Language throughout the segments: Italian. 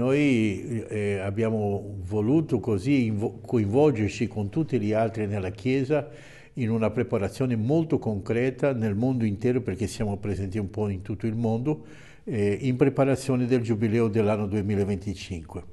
Noi eh, abbiamo voluto così coinvolgerci con tutti gli altri nella Chiesa in una preparazione molto concreta nel mondo intero, perché siamo presenti un po' in tutto il mondo, eh, in preparazione del Giubileo dell'anno 2025.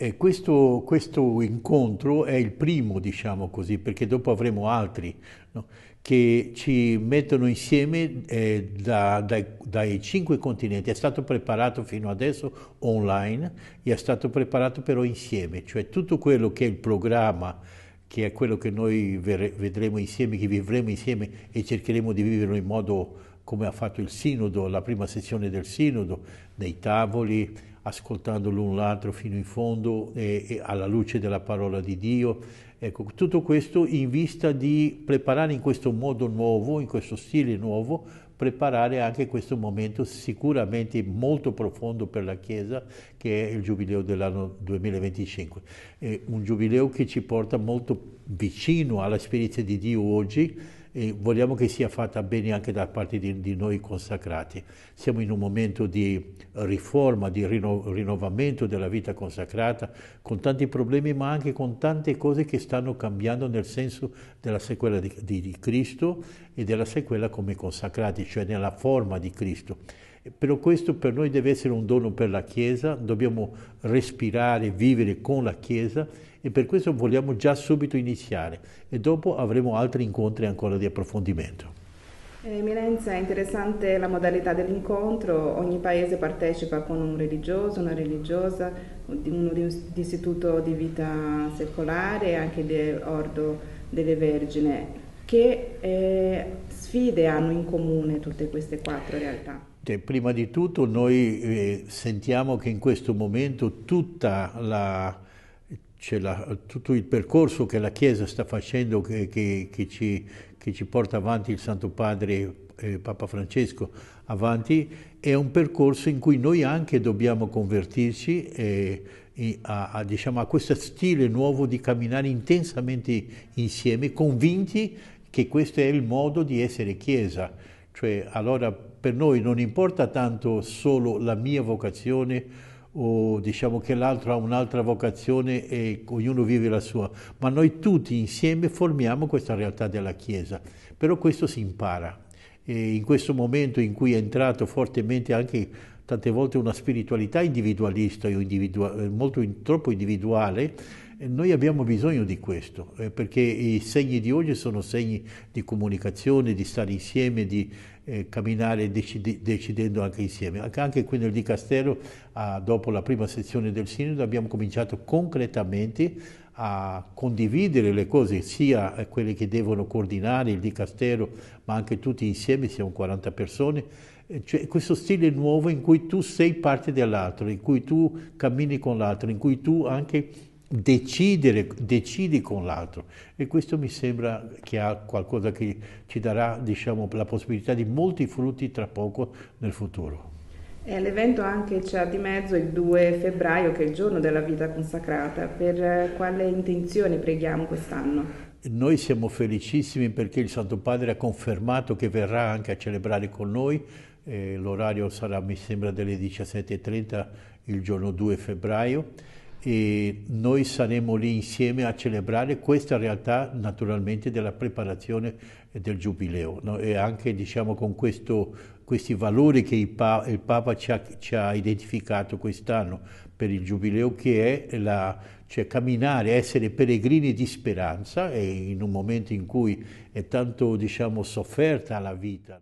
E questo, questo, incontro è il primo, diciamo così, perché dopo avremo altri no? che ci mettono insieme eh, da, dai, dai, cinque continenti. È stato preparato fino adesso online e è stato preparato però insieme, cioè tutto quello che è il programma che è quello che noi vedremo insieme, che vivremo insieme e cercheremo di viverlo in modo come ha fatto il sinodo, la prima sessione del sinodo, nei tavoli, ascoltando l'un l'altro fino in fondo e, e alla luce della parola di Dio. Ecco, tutto questo in vista di preparare in questo modo nuovo, in questo stile nuovo, preparare anche questo momento sicuramente molto profondo per la Chiesa che è il giubileo dell'anno 2025. È un giubileo che ci porta molto vicino all'esperienza di Dio oggi, e vogliamo che sia fatta bene anche da parte di, di noi consacrati. Siamo in un momento di riforma, di rinno, rinnovamento della vita consacrata, con tanti problemi ma anche con tante cose che stanno cambiando nel senso della sequela di, di, di Cristo e della sequela come consacrati, cioè nella forma di Cristo. Però questo per noi deve essere un dono per la Chiesa, dobbiamo respirare, vivere con la Chiesa e per questo vogliamo già subito iniziare e dopo avremo altri incontri ancora di approfondimento. Eh, Emilenza, è interessante la modalità dell'incontro, ogni paese partecipa con un religioso, una religiosa, uno di un istituto di vita secolare e anche di Ordo delle Vergine. Che eh, sfide hanno in comune tutte queste quattro realtà? Cioè, prima di tutto noi eh, sentiamo che in questo momento la, la, tutto il percorso che la Chiesa sta facendo, che, che, che, ci, che ci, porta avanti il Santo Padre eh, Papa Francesco, avanti, è un percorso in cui noi anche dobbiamo convertirci. Eh, a, a, diciamo, a, questo stile nuovo di camminare intensamente insieme, convinti che questo è il modo di essere Chiesa. Cioè, allora per noi non importa tanto solo la mia vocazione o diciamo che l'altro ha un'altra vocazione e ognuno vive la sua, ma noi tutti insieme formiamo questa realtà della Chiesa. Però questo si impara. E in questo momento in cui è entrato fortemente anche tante volte una spiritualità individualista individua eh, molto in, troppo individuale, noi abbiamo bisogno di questo, eh, perché i segni di oggi sono segni di comunicazione, di stare insieme, di eh, camminare decide decidendo anche insieme. Anche, anche qui nel Dicastero, ah, dopo la prima sezione del Sinodo, abbiamo cominciato concretamente a condividere le cose, sia quelle che devono coordinare il dicastero, ma anche tutti insieme, siamo 40 persone. Eh, cioè, questo stile nuovo in cui tu sei parte dell'altro, in cui tu cammini con l'altro, in cui tu anche decidere, decidi con l'altro. E questo mi sembra che ha qualcosa che ci darà diciamo, la possibilità di molti frutti tra poco nel futuro. E l'evento anche c'è di mezzo il 2 febbraio, che è il giorno della vita consacrata. Per quale intenzione preghiamo quest'anno? Noi siamo felicissimi perché il Santo Padre ha confermato che verrà anche a celebrare con noi. Eh, l'orario sarà, mi sembra, delle 17.30 il giorno 2 febbraio e noi saremo lì insieme a celebrare questa realtà naturalmente della preparazione del Giubileo no? e anche diciamo, con questo, questi valori che il, pa il Papa ci ha, ci ha identificato quest'anno per il Giubileo che è la, cioè camminare, essere peregrini di speranza in un momento in cui è tanto diciamo, sofferta la vita.